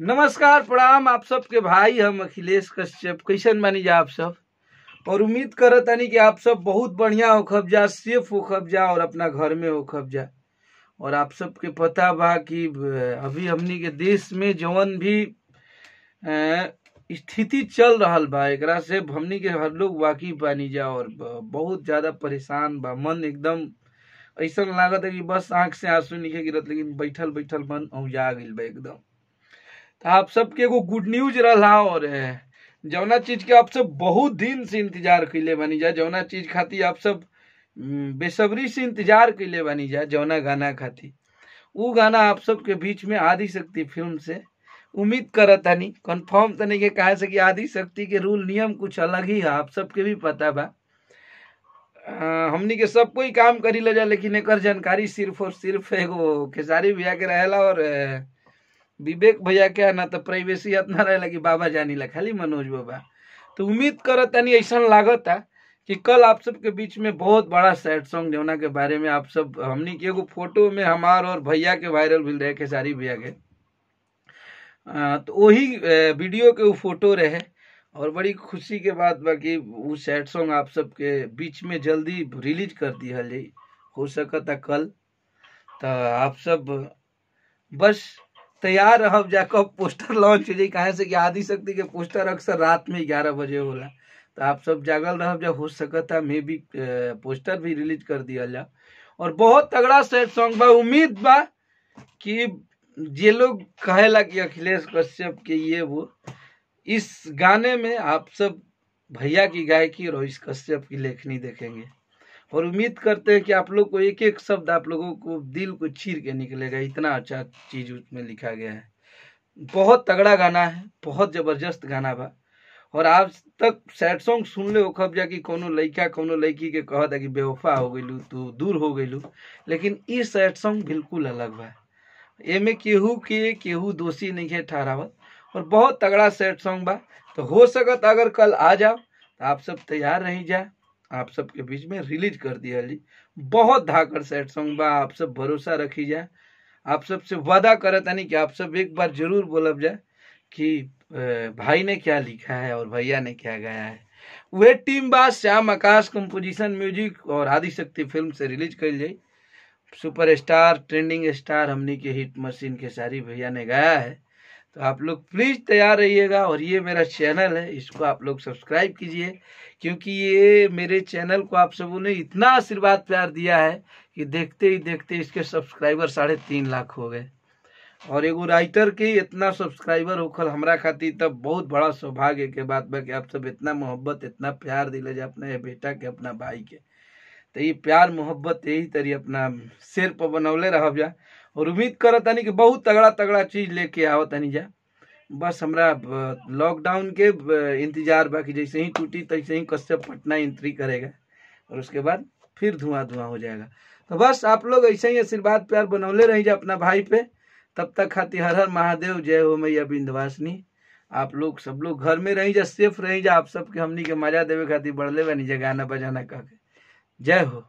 नमस्कार प्रणाम आप सबके भाई हम अखिलेश कश्यप कैसन बानी जा आप सब और उम्मीद करत तानी कि आप सब बहुत बढ़िया हो जा सेफ हो जा और अपना घर में हो जा और आप सबके पता बा कि अभी हमने के देश में जवन भी स्थिति चल रहा बा एक से हमने के हर लोग वाकिफ बानी जा और बहुत ज़्यादा परेशान बा मन एकदम ऐसा लागत है कि बस आँख से आंसू निकल गिरत लेकिन बैठल बैठल मन औजा गई बा एकदम तो आप सबके एगो गुड न्यूज रहा और है जौना चीज के आप सब बहुत दिन से इंतजार कैले बानी जा जौना चीज खाती आप सब बेसब्री से इंतजार कैले बानी जा जौना गाना खातिर वो गाना आप सबके बीच में आदि शक्ति फिल्म से उम्मीद करत हनी कन्फर्म तो नहीं कहे से कि आदि शक्ति के रूल नियम कुछ अलग ही है आप सबके भी पता बा हमनी के सब कोई काम करी ले जा लेकिन एक जानकारी सिर्फ और सिर्फ एगो खेसारी भैया के रहेला और विवेक भैया के ना तो प्राइवेसी इतना रहे कि बाबा जानी ला खाली मनोज बाबा तो उम्मीद कर तनी ऐसा लागत है कि कल आप सबके बीच में बहुत बड़ा सैड सॉन्ग जमुना के बारे में आप सब हमने के एगो फोटो में हमार और भैया के वायरल भी रहे खेसारी भैया के तो वही वीडियो के वो फोटो रहे और बड़ी खुशी के बात बाकी वो सैड सॉन्ग आप सबके बीच में जल्दी रिलीज कर दी हल हो सकता कल तो आप सब बस तैयार रहब जाकर पोस्टर लॉन्च हो जाए कहाँ से कि आदिशक्ति के पोस्टर अक्सर रात में ग्यारह बजे होला तो आप सब जागल रह जब हो सकता मे भी पोस्टर भी रिलीज कर दिया जा और बहुत तगड़ा सेट सॉन्ग बा उम्मीद बा कि जे लोग कहेला कि अखिलेश कश्यप के ये वो इस गाने में आप सब भैया की गायकी और इस कश्यप की लेखनी देखेंगे और उम्मीद करते हैं कि आप लोग को एक एक शब्द आप लोगों को दिल को चीर के निकलेगा इतना अच्छा चीज़ उसमें लिखा गया है बहुत तगड़ा गाना है बहुत ज़बरदस्त गाना बा और आज तक सैड सॉन्ग सुन ले खब जाके कोनो लड़का कोनो लड़की के कह दा कि बेवफा हो गई तू दूर हो गई लेकिन ये सैड सॉन्ग बिल्कुल अलग बा एमे केहू के केहू दोषी नहीं है ठहरावत और बहुत तगड़ा सैड सॉन्ग बा तो हो सकत अगर कल आ जाओ तो आप सब तैयार रह जाए आप सबके बीच में रिलीज कर दिया जी बहुत धाकर सैड सॉन्ग बा आप सब भरोसा रखी जाए आप सब से वादा करे तनी कि आप सब एक बार जरूर बोलब जाए कि भाई ने क्या लिखा है और भैया ने क्या गाया है वह टीम बा श्याम आकाश कंपोजिशन म्यूजिक और आदिशक्ति फिल्म से रिलीज कर जाए सुपरस्टार ट्रेंडिंग स्टार हमने के हिट मशीन खेसारी भैया ने गाया है तो आप लोग प्लीज़ तैयार रहिएगा और ये मेरा चैनल है इसको आप लोग सब्सक्राइब कीजिए क्योंकि ये मेरे चैनल को आप सबों ने इतना आशीर्वाद प्यार दिया है कि देखते ही देखते इसके सब्सक्राइबर साढ़े तीन लाख हो गए और एगो राइटर के इतना सब्सक्राइबर होकर हमारा खातिर तब बहुत बड़ा सौभाग्य के बात बा कि आप सब इतना मोहब्बत इतना प्यार दिले जाए अपने बेटा के अपना भाई के तो ये प्यार मोहब्बत यही तरी अपना सिर पर बनौले रह और उम्मीद करो तनी कि बहुत तगड़ा तगड़ा चीज लेके आओ तनी जा बस हमारा लॉकडाउन के इंतजार बाकी जैसे ही टूटी तैसे ही कश्यप पटना एंट्री करेगा और उसके बाद फिर धुआं धुआं हो जाएगा तो बस आप लोग ऐसे ही आशीर्वाद प्यार बनौले रह जा अपना भाई पे तब तक खाती हर हर महादेव जय हो मैया बिंदवासिनी आप लोग सब लोग घर में रही जा सेफ रही जा आप सबके हमनी के मजा देवे खातिर बढ़ले बनी जाए गाना बजाना कह के जय हो